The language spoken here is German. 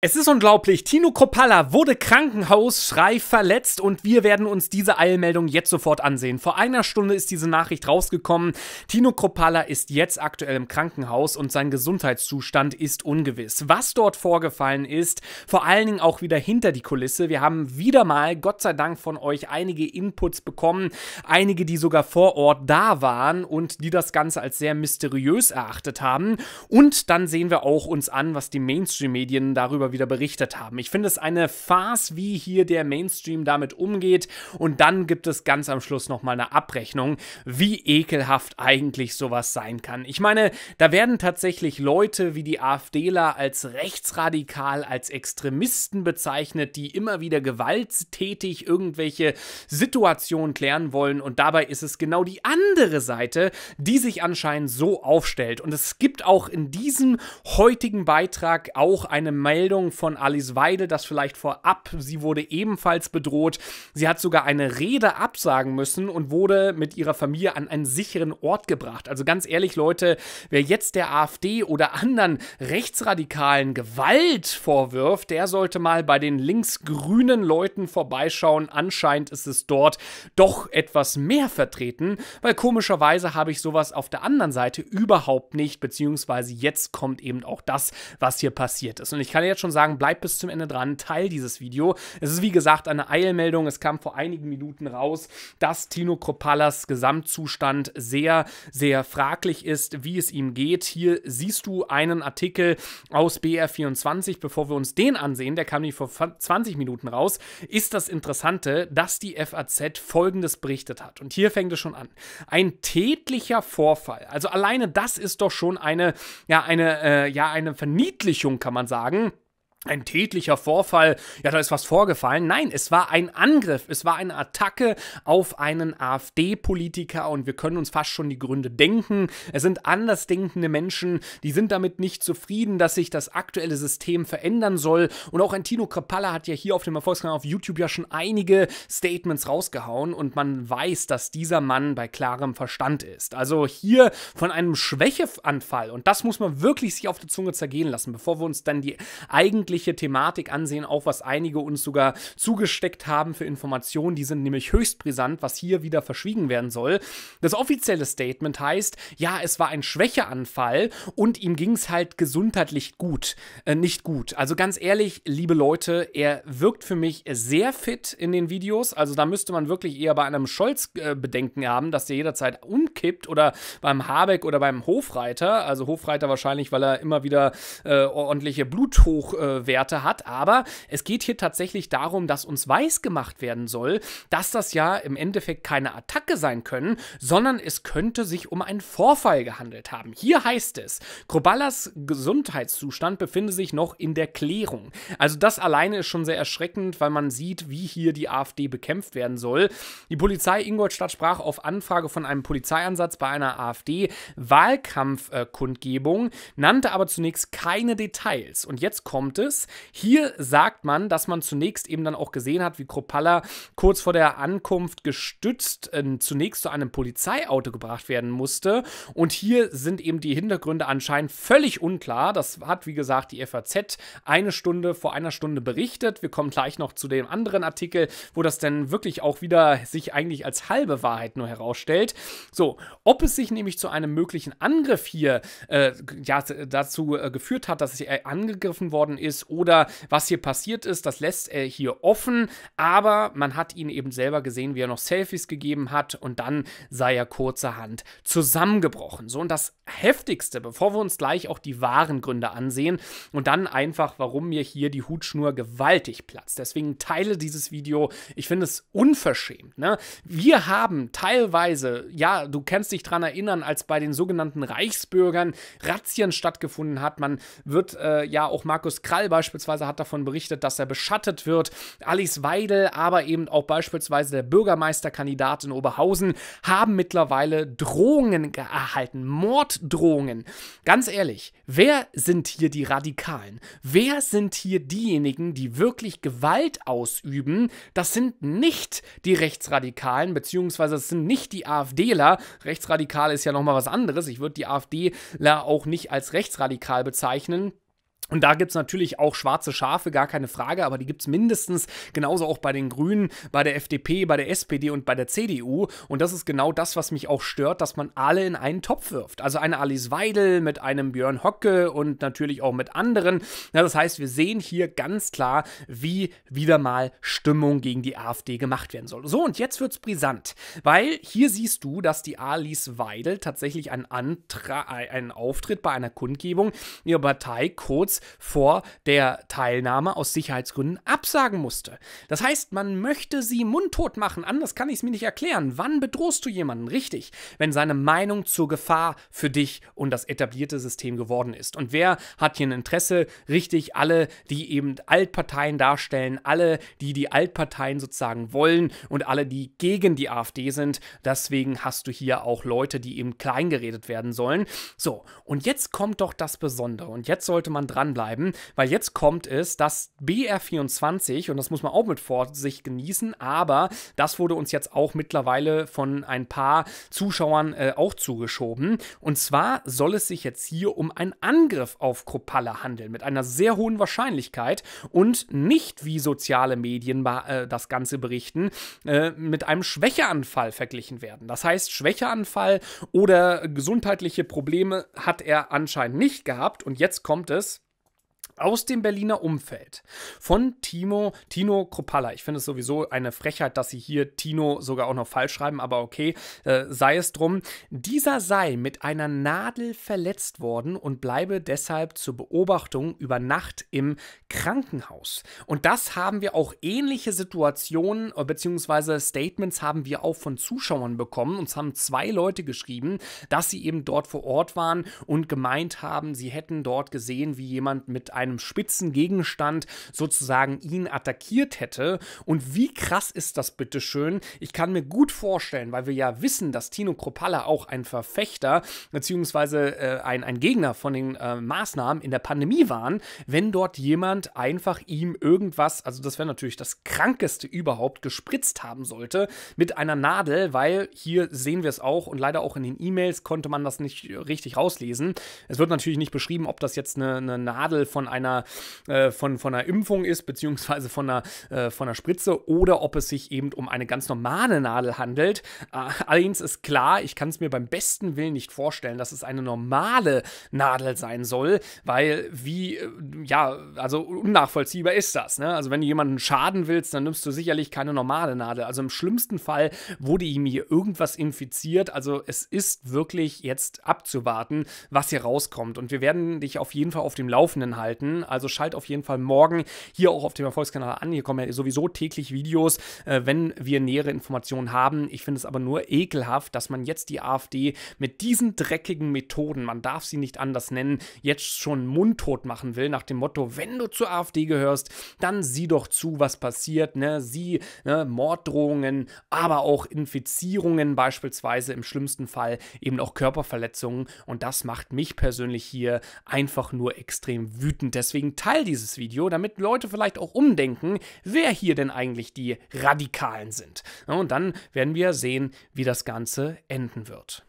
Es ist unglaublich. Tino Kropalla wurde Krankenhausschrei verletzt und wir werden uns diese Eilmeldung jetzt sofort ansehen. Vor einer Stunde ist diese Nachricht rausgekommen. Tino Kropalla ist jetzt aktuell im Krankenhaus und sein Gesundheitszustand ist ungewiss. Was dort vorgefallen ist, vor allen Dingen auch wieder hinter die Kulisse. Wir haben wieder mal, Gott sei Dank, von euch einige Inputs bekommen. Einige, die sogar vor Ort da waren und die das Ganze als sehr mysteriös erachtet haben. Und dann sehen wir auch uns an, was die Mainstream-Medien darüber darüber wieder berichtet haben. Ich finde es eine Farce, wie hier der Mainstream damit umgeht. Und dann gibt es ganz am Schluss nochmal eine Abrechnung, wie ekelhaft eigentlich sowas sein kann. Ich meine, da werden tatsächlich Leute wie die AfDler als rechtsradikal, als Extremisten bezeichnet, die immer wieder gewalttätig irgendwelche Situationen klären wollen. Und dabei ist es genau die andere Seite, die sich anscheinend so aufstellt. Und es gibt auch in diesem heutigen Beitrag auch eine Meldung, Erzählung von Alice Weidel, das vielleicht vorab, sie wurde ebenfalls bedroht. Sie hat sogar eine Rede absagen müssen und wurde mit ihrer Familie an einen sicheren Ort gebracht. Also ganz ehrlich, Leute, wer jetzt der AfD oder anderen Rechtsradikalen Gewalt vorwirft, der sollte mal bei den linksgrünen Leuten vorbeischauen. Anscheinend ist es dort doch etwas mehr vertreten, weil komischerweise habe ich sowas auf der anderen Seite überhaupt nicht, beziehungsweise jetzt kommt eben auch das, was hier passiert ist. Und ich kann jetzt schon schon sagen, bleib bis zum Ende dran, teil dieses Video. Es ist wie gesagt eine Eilmeldung, es kam vor einigen Minuten raus, dass Tino Kropallas Gesamtzustand sehr, sehr fraglich ist, wie es ihm geht. Hier siehst du einen Artikel aus BR24, bevor wir uns den ansehen, der kam nicht vor 20 Minuten raus, ist das Interessante, dass die FAZ folgendes berichtet hat. Und hier fängt es schon an. Ein tätlicher Vorfall. Also alleine das ist doch schon eine, ja, eine, äh, ja, eine Verniedlichung, kann man sagen ein tätlicher Vorfall, ja, da ist was vorgefallen. Nein, es war ein Angriff, es war eine Attacke auf einen AfD-Politiker und wir können uns fast schon die Gründe denken. Es sind andersdenkende Menschen, die sind damit nicht zufrieden, dass sich das aktuelle System verändern soll. Und auch ein Tino Krapalla hat ja hier auf dem Erfolgskanal auf YouTube ja schon einige Statements rausgehauen und man weiß, dass dieser Mann bei klarem Verstand ist. Also hier von einem Schwächeanfall und das muss man wirklich sich auf die Zunge zergehen lassen, bevor wir uns dann die eigentlichen eigentliche Thematik ansehen, auch was einige uns sogar zugesteckt haben für Informationen, die sind nämlich höchst brisant, was hier wieder verschwiegen werden soll. Das offizielle Statement heißt, ja, es war ein Schwächeanfall und ihm ging es halt gesundheitlich gut, äh, nicht gut. Also ganz ehrlich, liebe Leute, er wirkt für mich sehr fit in den Videos, also da müsste man wirklich eher bei einem Scholz äh, Bedenken haben, dass der jederzeit umkippt oder beim Habeck oder beim Hofreiter, also Hofreiter wahrscheinlich, weil er immer wieder äh, ordentliche Bluthochdinge äh, Werte hat. Aber es geht hier tatsächlich darum, dass uns weiß gemacht werden soll, dass das ja im Endeffekt keine Attacke sein können, sondern es könnte sich um einen Vorfall gehandelt haben. Hier heißt es, Kroballas Gesundheitszustand befinde sich noch in der Klärung. Also das alleine ist schon sehr erschreckend, weil man sieht, wie hier die AfD bekämpft werden soll. Die Polizei Ingolstadt sprach auf Anfrage von einem Polizeieinsatz bei einer AfD-Wahlkampfkundgebung, nannte aber zunächst keine Details. Und jetzt kommt es, ist. Hier sagt man, dass man zunächst eben dann auch gesehen hat, wie Kropalla kurz vor der Ankunft gestützt äh, zunächst zu einem Polizeiauto gebracht werden musste. Und hier sind eben die Hintergründe anscheinend völlig unklar. Das hat, wie gesagt, die FAZ eine Stunde vor einer Stunde berichtet. Wir kommen gleich noch zu dem anderen Artikel, wo das dann wirklich auch wieder sich eigentlich als halbe Wahrheit nur herausstellt. So, ob es sich nämlich zu einem möglichen Angriff hier äh, ja, dazu äh, geführt hat, dass er angegriffen worden ist, ist oder was hier passiert ist. Das lässt er hier offen, aber man hat ihn eben selber gesehen, wie er noch Selfies gegeben hat und dann sei er kurzerhand zusammengebrochen. So und das Heftigste, bevor wir uns gleich auch die wahren Gründe ansehen und dann einfach, warum mir hier die Hutschnur gewaltig platzt. Deswegen teile dieses Video. Ich finde es unverschämt. Ne? Wir haben teilweise, ja, du kannst dich daran erinnern, als bei den sogenannten Reichsbürgern Razzien stattgefunden hat. Man wird äh, ja auch Markus Krall beispielsweise hat davon berichtet, dass er beschattet wird. Alice Weidel, aber eben auch beispielsweise der Bürgermeisterkandidat in Oberhausen haben mittlerweile Drohungen erhalten, Morddrohungen. Ganz ehrlich, wer sind hier die Radikalen? Wer sind hier diejenigen, die wirklich Gewalt ausüben? Das sind nicht die Rechtsradikalen, beziehungsweise es sind nicht die AfDler. Rechtsradikal ist ja nochmal was anderes. Ich würde die AfDler auch nicht als rechtsradikal bezeichnen. Und da gibt es natürlich auch schwarze Schafe, gar keine Frage, aber die gibt es mindestens genauso auch bei den Grünen, bei der FDP, bei der SPD und bei der CDU. Und das ist genau das, was mich auch stört, dass man alle in einen Topf wirft. Also eine Alice Weidel mit einem Björn Hocke und natürlich auch mit anderen. Ja, das heißt, wir sehen hier ganz klar, wie wieder mal Stimmung gegen die AfD gemacht werden soll. So, und jetzt wird es brisant, weil hier siehst du, dass die Alice Weidel tatsächlich einen, Antra äh, einen Auftritt bei einer Kundgebung ihrer Partei kurz vor der Teilnahme aus Sicherheitsgründen absagen musste. Das heißt, man möchte sie mundtot machen, anders kann ich es mir nicht erklären. Wann bedrohst du jemanden? Richtig, wenn seine Meinung zur Gefahr für dich und das etablierte System geworden ist. Und wer hat hier ein Interesse? Richtig, alle, die eben Altparteien darstellen, alle, die die Altparteien sozusagen wollen und alle, die gegen die AfD sind. Deswegen hast du hier auch Leute, die eben kleingeredet werden sollen. So, und jetzt kommt doch das Besondere. Und jetzt sollte man dran dranbleiben, weil jetzt kommt es, dass BR24, und das muss man auch mit Vorsicht genießen, aber das wurde uns jetzt auch mittlerweile von ein paar Zuschauern äh, auch zugeschoben. Und zwar soll es sich jetzt hier um einen Angriff auf Kropalla handeln, mit einer sehr hohen Wahrscheinlichkeit und nicht, wie soziale Medien äh, das Ganze berichten, äh, mit einem Schwächeanfall verglichen werden. Das heißt, Schwächeanfall oder gesundheitliche Probleme hat er anscheinend nicht gehabt und jetzt kommt es aus dem Berliner Umfeld von Timo, Tino Kropalla. Ich finde es sowieso eine Frechheit, dass sie hier Tino sogar auch noch falsch schreiben, aber okay, äh, sei es drum. Dieser sei mit einer Nadel verletzt worden und bleibe deshalb zur Beobachtung über Nacht im Krankenhaus. Und das haben wir auch ähnliche Situationen äh, bzw. Statements haben wir auch von Zuschauern bekommen. Uns haben zwei Leute geschrieben, dass sie eben dort vor Ort waren und gemeint haben, sie hätten dort gesehen, wie jemand mit einem einem spitzen Gegenstand sozusagen ihn attackiert hätte. Und wie krass ist das bitteschön? Ich kann mir gut vorstellen, weil wir ja wissen, dass Tino Kropalla auch ein Verfechter bzw. Äh, ein, ein Gegner von den äh, Maßnahmen in der Pandemie waren, wenn dort jemand einfach ihm irgendwas, also das wäre natürlich das Krankeste überhaupt, gespritzt haben sollte mit einer Nadel, weil hier sehen wir es auch und leider auch in den E-Mails konnte man das nicht äh, richtig rauslesen. Es wird natürlich nicht beschrieben, ob das jetzt eine, eine Nadel von einem einer, äh, von, von einer Impfung ist, beziehungsweise von einer, äh, von einer Spritze, oder ob es sich eben um eine ganz normale Nadel handelt. Äh, allerdings ist klar, ich kann es mir beim besten Willen nicht vorstellen, dass es eine normale Nadel sein soll, weil wie, äh, ja, also unnachvollziehbar ist das. Ne? Also wenn du jemanden schaden willst, dann nimmst du sicherlich keine normale Nadel. Also im schlimmsten Fall wurde ihm hier irgendwas infiziert. Also es ist wirklich jetzt abzuwarten, was hier rauskommt. Und wir werden dich auf jeden Fall auf dem Laufenden halten halten. Also schalt auf jeden Fall morgen hier auch auf dem Erfolgskanal an. Hier kommen ja sowieso täglich Videos, äh, wenn wir nähere Informationen haben. Ich finde es aber nur ekelhaft, dass man jetzt die AfD mit diesen dreckigen Methoden, man darf sie nicht anders nennen, jetzt schon mundtot machen will, nach dem Motto, wenn du zur AfD gehörst, dann sieh doch zu, was passiert. Ne? Sieh ne? Morddrohungen, aber auch Infizierungen beispielsweise, im schlimmsten Fall eben auch Körperverletzungen. Und das macht mich persönlich hier einfach nur extrem wütend dementsprechend deswegen teil dieses Video, damit Leute vielleicht auch umdenken, wer hier denn eigentlich die Radikalen sind. Und dann werden wir sehen, wie das Ganze enden wird.